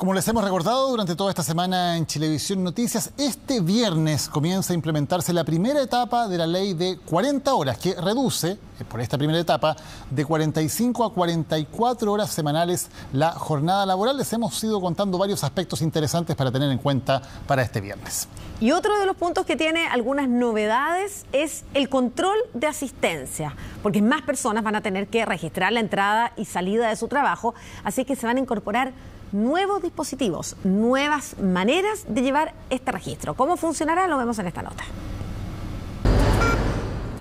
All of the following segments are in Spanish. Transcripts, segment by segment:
Como les hemos recordado durante toda esta semana en Chilevisión Noticias, este viernes comienza a implementarse la primera etapa de la ley de 40 horas, que reduce, eh, por esta primera etapa, de 45 a 44 horas semanales la jornada laboral. Les hemos ido contando varios aspectos interesantes para tener en cuenta para este viernes. Y otro de los puntos que tiene algunas novedades es el control de asistencia, porque más personas van a tener que registrar la entrada y salida de su trabajo, así que se van a incorporar nuevos dispositivos, nuevas maneras de llevar este registro. ¿Cómo funcionará? Lo vemos en esta nota.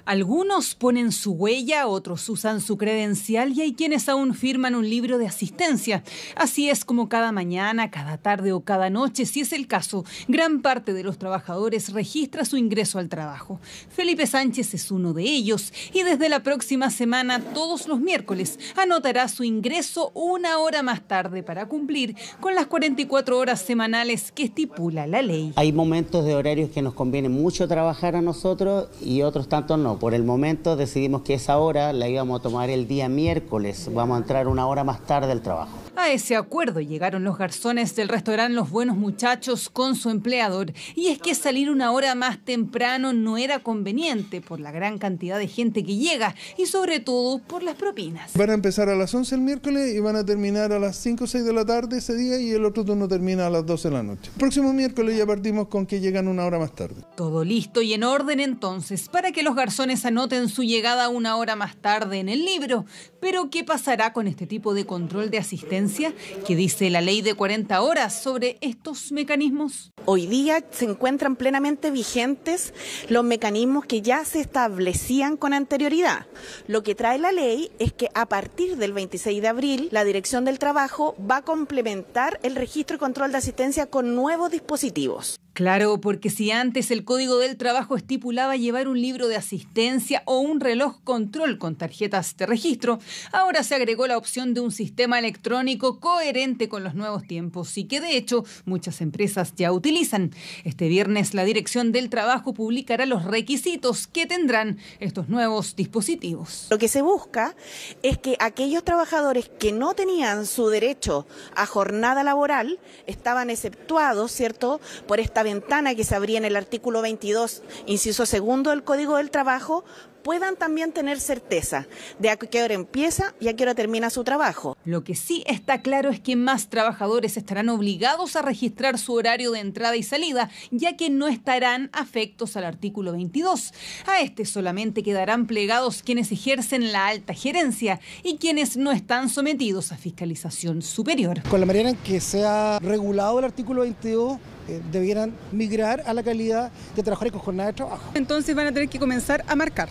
Algunos ponen su huella, otros usan su credencial y hay quienes aún firman un libro de asistencia. Así es como cada mañana, cada tarde o cada noche, si es el caso, gran parte de los trabajadores registra su ingreso al trabajo. Felipe Sánchez es uno de ellos y desde la próxima semana, todos los miércoles, anotará su ingreso una hora más tarde para cumplir con las 44 horas semanales que estipula la ley. Hay momentos de horarios que nos conviene mucho trabajar a nosotros y otros tantos no por el momento decidimos que esa hora la íbamos a tomar el día miércoles. Vamos a entrar una hora más tarde al trabajo. A ese acuerdo llegaron los garzones del restaurante Los Buenos Muchachos con su empleador. Y es que salir una hora más temprano no era conveniente por la gran cantidad de gente que llega y sobre todo por las propinas. Van a empezar a las 11 el miércoles y van a terminar a las 5 o 6 de la tarde ese día y el otro turno termina a las 12 de la noche. próximo miércoles ya partimos con que llegan una hora más tarde. Todo listo y en orden entonces para que los garzones esa nota en su llegada una hora más tarde en el libro. Pero, ¿qué pasará con este tipo de control de asistencia que dice la ley de 40 horas sobre estos mecanismos? Hoy día se encuentran plenamente vigentes los mecanismos que ya se establecían con anterioridad. Lo que trae la ley es que a partir del 26 de abril, la Dirección del Trabajo va a complementar el registro y control de asistencia con nuevos dispositivos. Claro, porque si antes el Código del Trabajo estipulaba llevar un libro de asistencia o un reloj control con tarjetas de registro, ahora se agregó la opción de un sistema electrónico coherente con los nuevos tiempos y que de hecho muchas empresas ya utilizan. Este viernes la Dirección del Trabajo publicará los requisitos que tendrán estos nuevos dispositivos. Lo que se busca es que aquellos trabajadores que no tenían su derecho a jornada laboral estaban exceptuados, ¿cierto?, por esta ventana que se abría en el artículo 22, inciso segundo del Código del Trabajo, puedan también tener certeza de a qué hora empieza y a qué hora termina su trabajo. Lo que sí está claro es que más trabajadores estarán obligados a registrar su horario de entrada y salida, ya que no estarán afectos al artículo 22. A este solamente quedarán plegados quienes ejercen la alta gerencia y quienes no están sometidos a fiscalización superior. Con la manera en que sea regulado el artículo 22, eh, debieran migrar a la calidad de trabajadores con jornada de trabajo. Entonces van a tener que comenzar a marcar.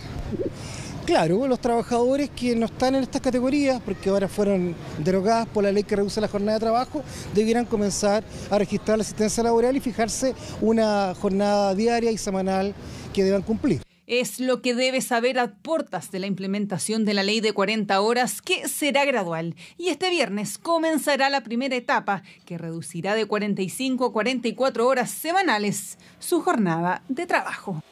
Claro, los trabajadores que no están en estas categorías, porque ahora fueron derogadas por la ley que reduce la jornada de trabajo, debieran comenzar a registrar la asistencia laboral y fijarse una jornada diaria y semanal que deban cumplir es lo que debe saber a puertas de la implementación de la ley de 40 horas, que será gradual. Y este viernes comenzará la primera etapa, que reducirá de 45 a 44 horas semanales su jornada de trabajo.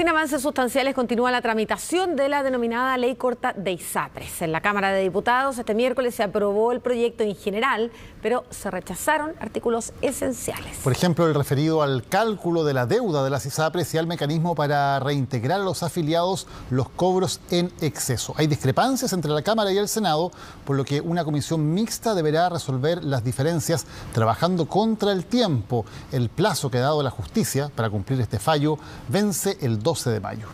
Sin avances sustanciales continúa la tramitación de la denominada ley corta de ISAPRES. En la Cámara de Diputados este miércoles se aprobó el proyecto en general, pero se rechazaron artículos esenciales. Por ejemplo, el referido al cálculo de la deuda de las ISAPRES y al mecanismo para reintegrar a los afiliados los cobros en exceso. Hay discrepancias entre la Cámara y el Senado, por lo que una comisión mixta deberá resolver las diferencias trabajando contra el tiempo. El plazo que ha dado la justicia para cumplir este fallo vence el 2 de mayo.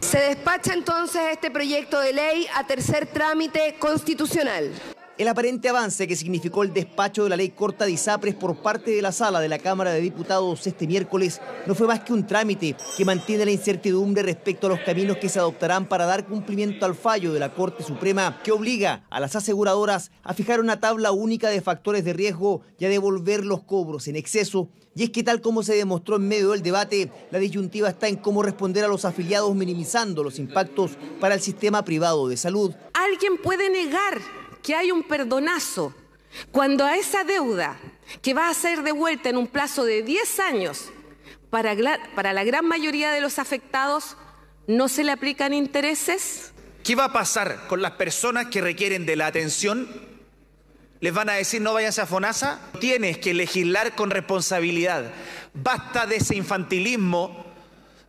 Se despacha entonces este proyecto de ley a tercer trámite constitucional. El aparente avance que significó el despacho de la ley corta de ISAPRES por parte de la sala de la Cámara de Diputados este miércoles no fue más que un trámite que mantiene la incertidumbre respecto a los caminos que se adoptarán para dar cumplimiento al fallo de la Corte Suprema que obliga a las aseguradoras a fijar una tabla única de factores de riesgo y a devolver los cobros en exceso. Y es que tal como se demostró en medio del debate, la disyuntiva está en cómo responder a los afiliados minimizando los impactos para el sistema privado de salud. ¿Alguien puede negar que hay un perdonazo cuando a esa deuda que va a ser devuelta en un plazo de 10 años, para, la gran mayoría de los afectados no se le aplican intereses? ¿Qué va a pasar con las personas que requieren de la atención? ¿Les van a decir no vayas a FONASA? Tienes que legislar con responsabilidad. Basta de ese infantilismo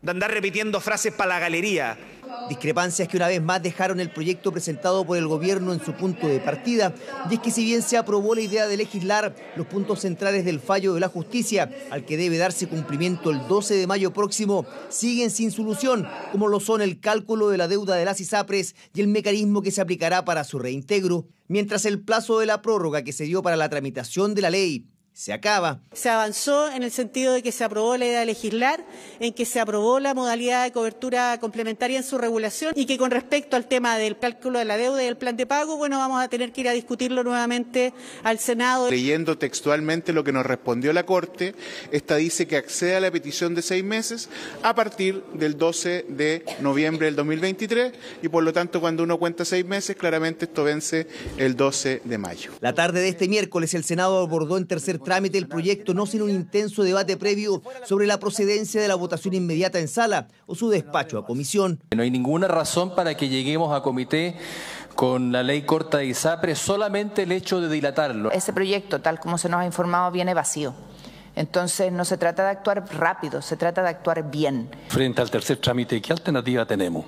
de andar repitiendo frases para la galería. Discrepancias que una vez más dejaron el proyecto presentado por el gobierno en su punto de partida. Y es que si bien se aprobó la idea de legislar los puntos centrales del fallo de la justicia, al que debe darse cumplimiento el 12 de mayo próximo, siguen sin solución, como lo son el cálculo de la deuda de las ISAPRES y el mecanismo que se aplicará para su reintegro, mientras el plazo de la prórroga que se dio para la tramitación de la ley se acaba. Se avanzó en el sentido de que se aprobó la idea de legislar, en que se aprobó la modalidad de cobertura complementaria en su regulación y que con respecto al tema del cálculo de la deuda y el plan de pago, bueno, vamos a tener que ir a discutirlo nuevamente al Senado. Leyendo textualmente lo que nos respondió la Corte, esta dice que accede a la petición de seis meses a partir del 12 de noviembre del 2023 y por lo tanto cuando uno cuenta seis meses, claramente esto vence el 12 de mayo. La tarde de este miércoles el Senado abordó en tercer trámite del proyecto no sin un intenso debate previo sobre la procedencia de la votación inmediata en sala o su despacho a comisión. No hay ninguna razón para que lleguemos a comité con la ley corta de ISAPRE, solamente el hecho de dilatarlo. Ese proyecto, tal como se nos ha informado, viene vacío. Entonces no se trata de actuar rápido, se trata de actuar bien. Frente al tercer trámite, ¿qué alternativa tenemos?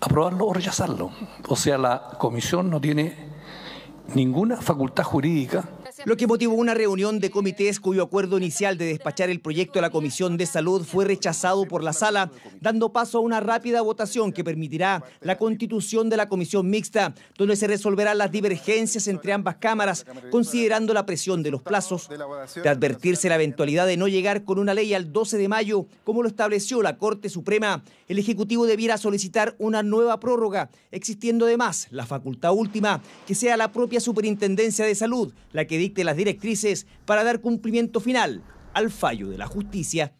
¿Aprobarlo o rechazarlo? O sea, la comisión no tiene ninguna facultad jurídica lo que motivó una reunión de comités cuyo acuerdo inicial de despachar el proyecto a la Comisión de Salud fue rechazado por la sala, dando paso a una rápida votación que permitirá la constitución de la Comisión Mixta, donde se resolverán las divergencias entre ambas cámaras, considerando la presión de los plazos. De advertirse la eventualidad de no llegar con una ley al 12 de mayo, como lo estableció la Corte Suprema, el Ejecutivo debiera solicitar una nueva prórroga, existiendo además la facultad última, que sea la propia Superintendencia de Salud la que diga las directrices para dar cumplimiento final al fallo de la justicia